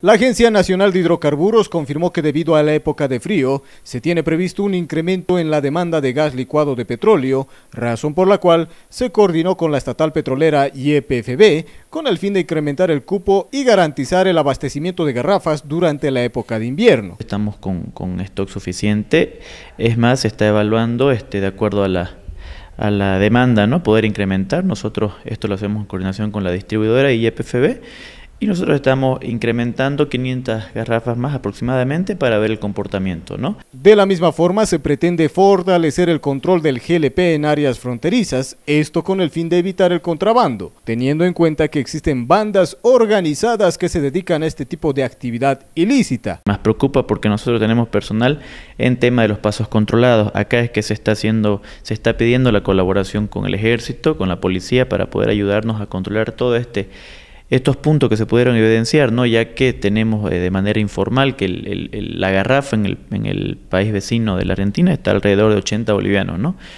La Agencia Nacional de Hidrocarburos confirmó que debido a la época de frío se tiene previsto un incremento en la demanda de gas licuado de petróleo, razón por la cual se coordinó con la estatal petrolera YPFB e con el fin de incrementar el cupo y garantizar el abastecimiento de garrafas durante la época de invierno. Estamos con, stock suficiente, es más, se está evaluando este, de acuerdo a la, a la demanda, ¿no? poder incrementar. Nosotros esto lo hacemos en coordinación con la distribuidora y YPFB e y nosotros estamos incrementando 500 garrafas más aproximadamente para ver el comportamiento, ¿no? De la misma forma, se pretende fortalecer el control del GLP en áreas fronterizas, esto con el fin de evitar el contrabando, teniendo en cuenta que existen bandas organizadas que se dedican a este tipo de actividad ilícita. Más preocupa porque nosotros tenemos personal en tema de los pasos controlados. Acá es que se está haciendo, se está pidiendo la colaboración con el ejército, con la policía para poder ayudarnos a controlar todo este estos puntos que se pudieron evidenciar, ¿no? ya que tenemos eh, de manera informal que la garrafa en el, en el país vecino de la Argentina está alrededor de 80 bolivianos, ¿no?